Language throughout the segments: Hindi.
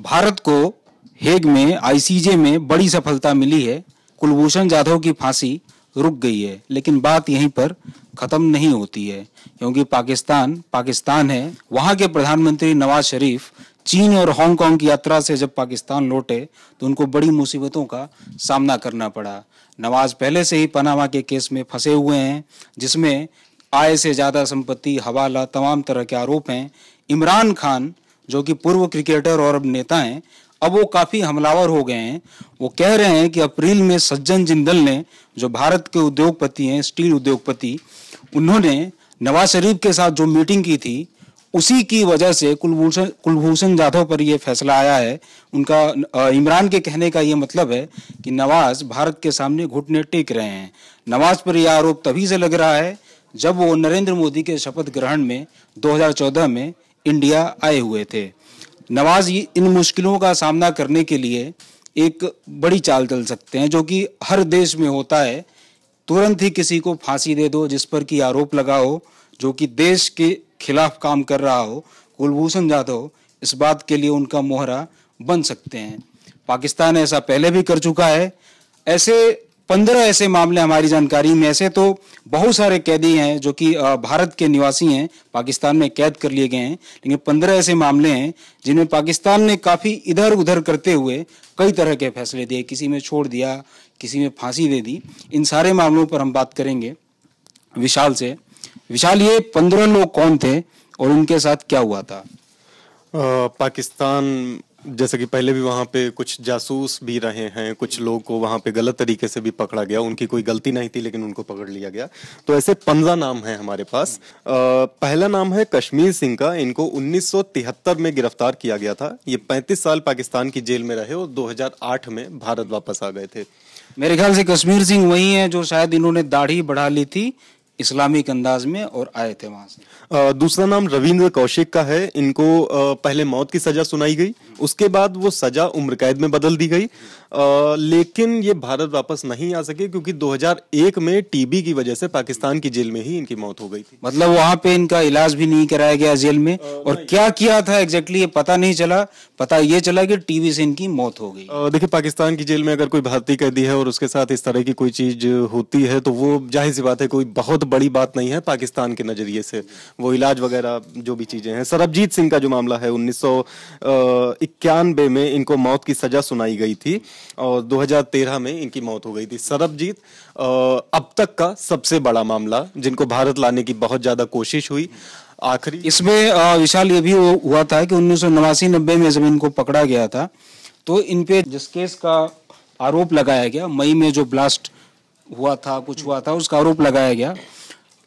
भारत को हेग में आईसीजे में बड़ी सफलता मिली है कुलभूषण जाधव की फांसी रुक गई है लेकिन बात यहीं पर ख़त्म नहीं होती है क्योंकि पाकिस्तान पाकिस्तान है वहां के प्रधानमंत्री नवाज शरीफ चीन और हांगकांग की यात्रा से जब पाकिस्तान लौटे तो उनको बड़ी मुसीबतों का सामना करना पड़ा नवाज पहले से ही पनामा के केस में फंसे हुए हैं जिसमें आय से ज़्यादा संपत्ति हवाला तमाम तरह के आरोप हैं इमरान खान जो कि पूर्व क्रिकेटर और अब नेता हैं अब वो काफ़ी हमलावर हो गए हैं वो कह रहे हैं कि अप्रैल में सज्जन जिंदल ने जो भारत के उद्योगपति हैं स्टील उद्योगपति उन्होंने नवाज शरीफ के साथ जो मीटिंग की थी उसी की वजह से कुलभूषण कुलभूषण जाधव पर यह फैसला आया है उनका इमरान के कहने का यह मतलब है कि नवाज भारत के सामने घुटने टेक रहे हैं नवाज पर यह आरोप तभी से लग रहा है जब वो नरेंद्र मोदी के शपथ ग्रहण में 2014 में इंडिया आए हुए थे नवाज इन मुश्किलों का सामना करने के लिए एक बड़ी चाल चल सकते हैं जो कि हर देश में होता है तुरंत ही किसी को फांसी दे दो जिस पर कि आरोप लगा हो जो कि देश के खिलाफ काम कर रहा हो कुलभूषण जाधव इस बात के लिए उनका मोहरा बन सकते हैं पाकिस्तान ऐसा पहले भी कर चुका है ऐसे पंद्रह ऐसे मामले हमारी जानकारी में ऐसे तो बहुत सारे कैदी हैं जो कि भारत के निवासी हैं पाकिस्तान में कैद कर लिए गए हैं लेकिन पंद्रह ऐसे मामले हैं जिनमें पाकिस्तान ने काफ़ी इधर उधर करते हुए कई तरह के फैसले दिए किसी में छोड़ दिया किसी में फांसी दे दी इन सारे मामलों पर हम बात करेंगे विशाल से विशाल ये पंद्रह लोग कौन थे और उनके साथ क्या हुआ था आ, पाकिस्तान जैसे कि पहले भी वहाँ पे कुछ जासूस भी रहे हैं कुछ लोग को वहाँ पे गलत तरीके से भी पकड़ा गया उनकी कोई गलती नहीं थी लेकिन उनको पकड़ लिया गया तो ऐसे पंद्रह नाम हैं हमारे पास आ, पहला नाम है कश्मीर सिंह का इनको 1973 में गिरफ्तार किया गया था ये 35 साल पाकिस्तान की जेल में रहे और 2008 में भारत वापस आ गए थे मेरे ख्याल से कश्मीर सिंह वही है जो शायद इन्होंने दाढ़ी बढ़ा ली थी इस्लामिक अंदाज में और आए थे वहां से दूसरा नाम रविंद्र कौशिक का है इनको पहले मौत की सजा सुनाई गई उसके बाद वो सजा उम्र कैद में बदल दी गई लेकिन ये भारत वापस नहीं आ सके क्योंकि 2001 में टीबी की वजह से पाकिस्तान की जेल में ही इनकी मौत हो गई थी मतलब वहां पे इनका इलाज भी नहीं कराया गया जेल में और क्या किया था एग्जैक्टली ये पता नहीं चला पता ये चला कि टीबी से इनकी मौत हो गई देखिए पाकिस्तान की जेल में अगर कोई भारतीय कैदी है और उसके साथ इस तरह की कोई चीज होती है तो वो जाहिर सी बात है कोई बहुत बड़ी बात नहीं है पाकिस्तान के नजरिए से वो इलाज वगैरह जो भी चीजें हैं सरबजीत सिंह का जो मामला है उन्नीस में इनको मौत की सजा सुनाई गई थी और 2013 में इनकी मौत हो गई थी सरबजीत अब तक का सबसे बड़ा मामला जिनको भारत लाने की बहुत ज़्यादा कोशिश हुई आखिरी इसमें विशाल ये भी हुआ था कि उन्नीस सौ नब्बे में जब इनको पकड़ा गया था तो इनपे जिस केस का आरोप लगाया गया मई में जो ब्लास्ट हुआ था कुछ हुआ था उसका आरोप लगाया गया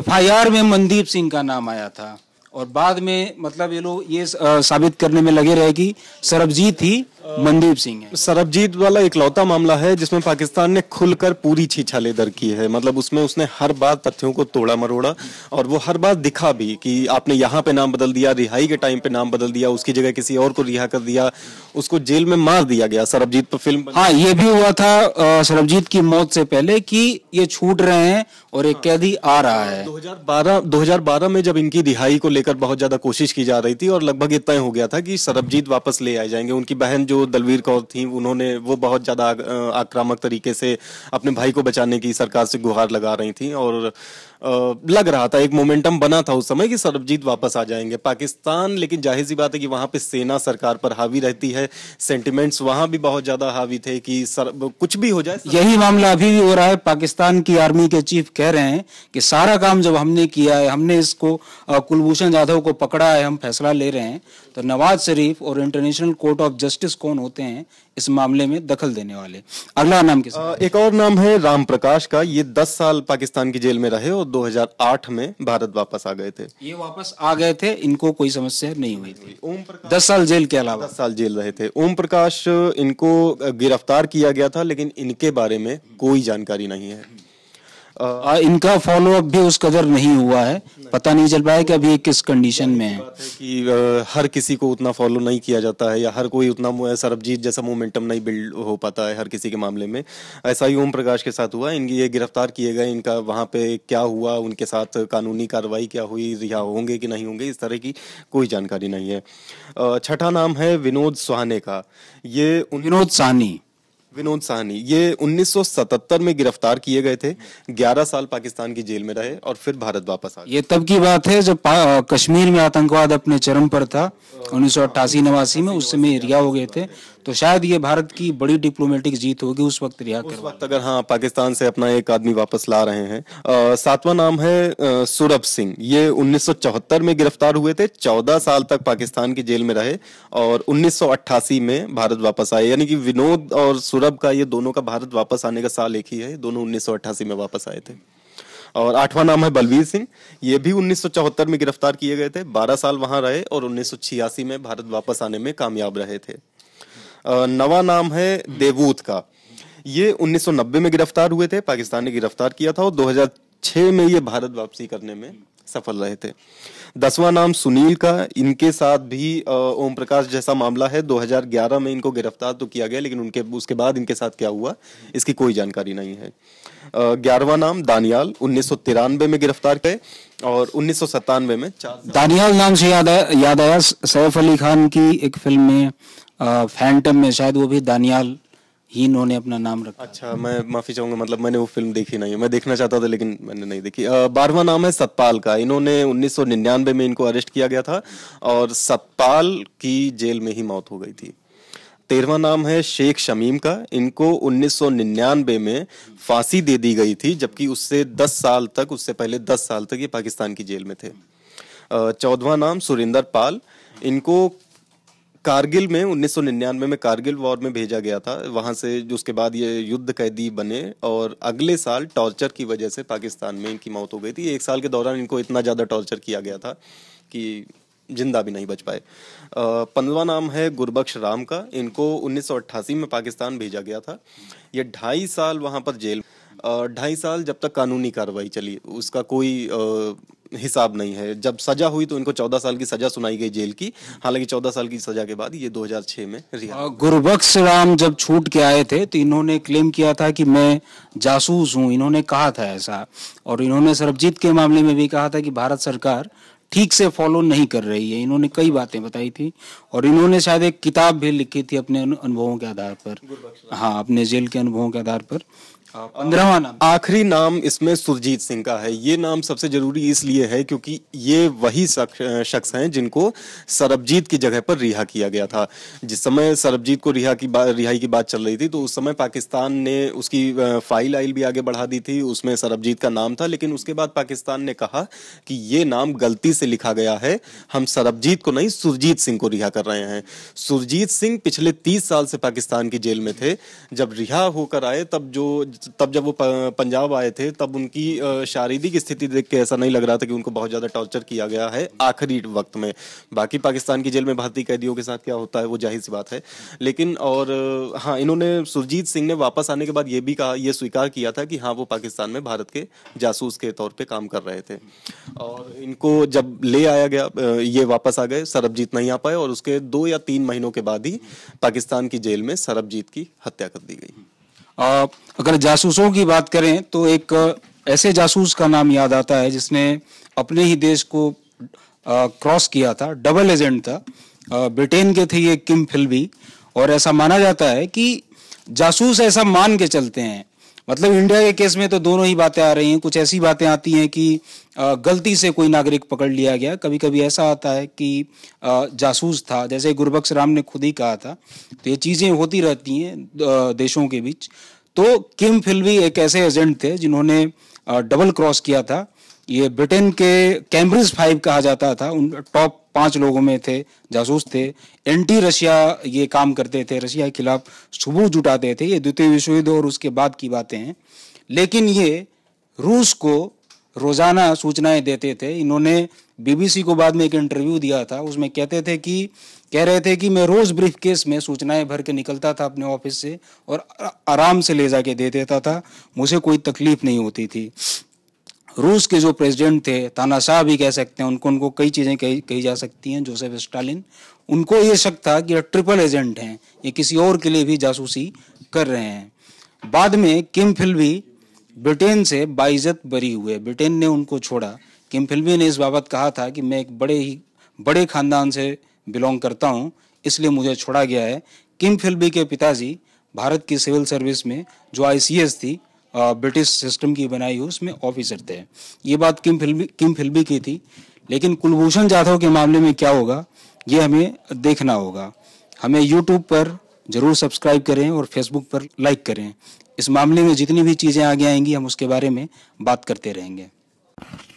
एफआईआर में मनदीप सिंह का नाम आया था और बाद में मतलब ये लोग ये साबित करने में लगे रहे कि सरबजीत ही मनदीप सिंह सरबजीत वाला इकलौता मामला है जिसमें पाकिस्तान ने खुलकर पूरी छीछा लेदर की है मतलब उसमें उसने हर बार तथ्यों को तोड़ा मरोड़ा और वो हर बार दिखा भी कि आपने यहाँ पे नाम बदल दिया रिहाई के टाइम पे नाम बदल दिया उसकी जगह किसी और को रिहा कर दिया उसको जेल में मार दिया गया सरबजीत पर फिल्म हाँ ये भी हुआ था सरबजीत की मौत से पहले की ये छूट रहे हैं और एक हाँ। कैदी आ रहा है दो हजार में जब इनकी रिहाई को लेकर बहुत ज्यादा कोशिश की जा रही थी और लगभग ये तय हो गया था कि सरबजीत वापस ले आए जाएंगे उनकी बहन जो दलवीर कौर थी उन्होंने वो बहुत ज़्यादा आक्रामक तरीके से अपने भाई को बचाने की सरकार से गुहार लगा रही थी और लग रहा था एक मोमेंटम बना था उस समय कि सरबजीत वापस आ जाएंगे पाकिस्तान लेकिन जाहिर सी बात है कि वहां पे सेना सरकार पर हावी रहती है सेंटिमेंट्स वहां भी बहुत ज़्यादा हावी थे कि सर कुछ भी हो जाए यही मामला अभी भी हो रहा है पाकिस्तान की आर्मी के चीफ कह रहे हैं कि सारा काम जब हमने किया है हमने इसको कुलभूषण जाधव को पकड़ा है हम फैसला ले रहे हैं तो नवाज शरीफ और इंटरनेशनल कोर्ट ऑफ जस्टिस कौन होते हैं इस मामले में दखल देने वाले अगला नाम किस एक और नाम है राम प्रकाश का ये दस साल पाकिस्तान की जेल में रहे और 2008 में भारत वापस आ गए थे ये वापस आ गए थे इनको कोई समस्या नहीं हुई थी ओम प्रकाश दस साल जेल के अलावा दस साल जेल रहे थे ओम प्रकाश इनको गिरफ्तार किया गया था लेकिन इनके बारे में कोई जानकारी नहीं है आ, इनका फॉलोअप भी उस कदर नहीं हुआ है नहीं। पता नहीं चल पाया कि अभी किस कंडीशन में है, कि आ, हर किसी को उतना फॉलो नहीं किया जाता है या हर कोई उतना सरबजीत जैसा मोमेंटम नहीं बिल्ड हो पाता है हर किसी के मामले में ऐसा ही ओम प्रकाश के साथ हुआ इनकी ये गिरफ्तार किए गए इनका वहाँ पे क्या हुआ उनके साथ कानूनी कार्रवाई क्या हुई रिहा होंगे कि नहीं होंगे इस तरह की कोई जानकारी नहीं है छठा नाम है विनोद सुहाने का ये विनोद सानी विनोद साहनी ये 1977 में गिरफ्तार किए गए थे 11 साल पाकिस्तान की जेल में रहे और फिर भारत वापस आए ये तब की बात है जब कश्मीर में आतंकवाद अपने चरम पर था हाँ। उन्नीस सौ नवासी में उस समय एरिया हो गए थे तो शायद ये भारत की बड़ी डिप्लोमेटिक जीत होगी उस वक्त रिहा उस वक्त अगर हाँ पाकिस्तान से अपना एक आदमी वापस ला रहे हैं सातवां नाम है सूरभ सिंह ये 1974 में गिरफ्तार हुए थे 14 साल तक पाकिस्तान की जेल में रहे और उन्नीस में भारत वापस आए यानी कि विनोद और सूरभ का ये दोनों का भारत वापस आने का साल एक ही है दोनों उन्नीस में वापस आए थे और आठवां नाम है बलवीर सिंह ये भी 1974 में गिरफ्तार किए गए थे 12 साल वहां रहे और उन्नीस में भारत वापस आने में कामयाब रहे थे नवा नाम है देवूत का ये 1990 में गिरफ्तार हुए थे पाकिस्तान ने गिरफ्तार किया था और 2006 में ये भारत वापसी करने में सफल रहे थे दसवां नाम सुनील का इनके साथ भी ओम प्रकाश जैसा मामला है 2011 में इनको गिरफ्तार तो किया गया लेकिन उनके उसके बाद इनके साथ क्या हुआ इसकी कोई जानकारी नहीं है ग्यारहवा नाम दानियाल उन्नीस में गिरफ्तार किए और उन्नीस में दानियाल नाम से याद आया याद आया सैफ अली खान की एक फिल्म में फैंटम में शायद वो भी दानियाल ही इन्होंने अपना नाम रखा अच्छा मैं माफी चाहूंगा मतलब मैंने वो फिल्म देखी नहीं है मैं देखना चाहता था लेकिन मैंने नहीं देखी बारहवा नाम है सतपाल का इन्होंने उन्नीस में इनको अरेस्ट किया गया था और सतपाल की जेल में ही मौत हो गई थी तेरहवा नाम है शेख शमीम का इनको 1999 में फांसी दे दी गई थी जबकि उससे 10 साल तक उससे पहले 10 साल तक ये पाकिस्तान की जेल में थे चौदवा नाम सुरेंद्र पाल इनको कारगिल में 1999 में कारगिल वॉर में भेजा गया था वहाँ से जो उसके बाद ये युद्ध कैदी बने और अगले साल टॉर्चर की वजह से पाकिस्तान में इनकी मौत हो गई थी एक साल के दौरान इनको इतना ज़्यादा टॉर्चर किया गया था कि जिंदा भी नहीं बच पाए पंद्रवा नाम है गुरबख्श राम का इनको उन्नीस में पाकिस्तान भेजा गया था ये ढाई साल वहाँ पर जेल ढाई साल जब तक कानूनी कार्रवाई चली उसका कोई हिसाब नहीं है जब सजा हुई तो इनको चौदह साल की सजा सुनाई गई जेल की हालांकि चौदह साल की सजा के बाद ये 2006 में रिहा गुरुबख्श राम जब छूट के आए थे तो इन्होंने क्लेम किया था कि मैं जासूस हूँ इन्होंने कहा था ऐसा और इन्होंने सरबजीत के मामले में भी कहा था कि भारत सरकार ठीक से फॉलो नहीं कर रही है इन्होंने कई बातें बताई थी और इन्होंने शायद एक किताब भी लिखी थी अपने अनुभवों के आधार पर हाँ अपने जेल के अनुभवों के आधार पर पंद्रहवा नाम आखिरी नाम इसमें सुरजीत सिंह का है ये नाम सबसे जरूरी इसलिए है क्योंकि ये वही शख्स हैं जिनको सरबजीत की जगह पर रिहा किया गया था जिस समय सरबजीत को रिहा की रिहाई की बात चल रही थी तो उस समय पाकिस्तान ने उसकी फाइल आइल भी आगे बढ़ा दी थी उसमें सरबजीत का नाम था लेकिन उसके बाद पाकिस्तान ने कहा कि ये नाम गलती से लिखा गया है हम सरबजीत को नहीं सुरजीत सिंह को रिहा कर रहे हैं सुरजीत सिंह पिछले तीस साल से पाकिस्तान की जेल में थे जब रिहा होकर आए तब जो तब जब वो पंजाब आए थे तब उनकी शारीरिक स्थिति देख के ऐसा नहीं लग रहा था कि उनको बहुत ज़्यादा टॉर्चर किया गया है आखिरी वक्त में बाकी पाकिस्तान की जेल में भारतीय कैदियों के साथ क्या होता है वो जाहिर सी बात है लेकिन और हाँ इन्होंने सुरजीत सिंह ने वापस आने के बाद ये भी कहा ये स्वीकार किया था कि हाँ वो पाकिस्तान में भारत के जासूस के तौर पर काम कर रहे थे और इनको जब ले आया गया ये वापस आ गए सरबजीत नहीं आ पाए और उसके दो या तीन महीनों के बाद ही पाकिस्तान की जेल में सरबजीत की हत्या कर दी गई अगर जासूसों की बात करें तो एक ऐसे जासूस का नाम याद आता है जिसने अपने ही देश को क्रॉस किया था डबल एजेंट था ब्रिटेन के थे ये किम फिल्बी और ऐसा माना जाता है कि जासूस ऐसा मान के चलते हैं मतलब इंडिया के केस में तो दोनों ही बातें आ रही हैं कुछ ऐसी बातें आती हैं कि गलती से कोई नागरिक पकड़ लिया गया कभी कभी ऐसा आता है कि जासूस था जैसे गुरबख्श राम ने खुद ही कहा था तो ये चीज़ें होती रहती हैं देशों के बीच तो किम फिल्वी एक ऐसे एजेंट थे जिन्होंने डबल क्रॉस किया था ये ब्रिटेन के कैम्ब्रिज फाइव कहा जाता था उन टॉप पांच लोगों में थे जासूस थे एंटी रशिया ये काम करते थे रशिया के खिलाफ सबूत जुटाते थे ये द्वितीय विश्व युद्ध और उसके बाद की बातें हैं लेकिन ये रूस को रोज़ाना सूचनाएं देते थे इन्होंने बीबीसी को बाद में एक इंटरव्यू दिया था उसमें कहते थे कि कह रहे थे कि मैं रोज़ ब्रीफ केस में सूचनाएं भर के निकलता था अपने ऑफिस से और आराम से ले जाके दे देता था मुझे कोई तकलीफ़ नहीं होती थी रूस के जो प्रेसिडेंट थे तानाशाह भी कह सकते हैं उनको उनको कई चीज़ें कही कही जा सकती हैं जोसेफ स्टालिन उनको ये शक था कि ट्रिपल एजेंट हैं ये किसी और के लिए भी जासूसी कर रहे हैं बाद में किम फिल्वी ब्रिटेन से बाइजत बरी हुए ब्रिटेन ने उनको छोड़ा किम फिल्वी ने इस बाबत कहा था कि मैं एक बड़े ही बड़े खानदान से बिलोंग करता हूँ इसलिए मुझे छोड़ा गया है किम फिल्वी के पिताजी भारत की सिविल सर्विस में जो आई थी ब्रिटिश सिस्टम की बनाई हुई उसमें ऑफिसर थे ये बात किम फिल्मी किम फिल्मी की थी लेकिन कुलभूषण जाधव के मामले में क्या होगा ये हमें देखना होगा हमें यूट्यूब पर जरूर सब्सक्राइब करें और फेसबुक पर लाइक करें इस मामले में जितनी भी चीज़ें आगे आएंगी हम उसके बारे में बात करते रहेंगे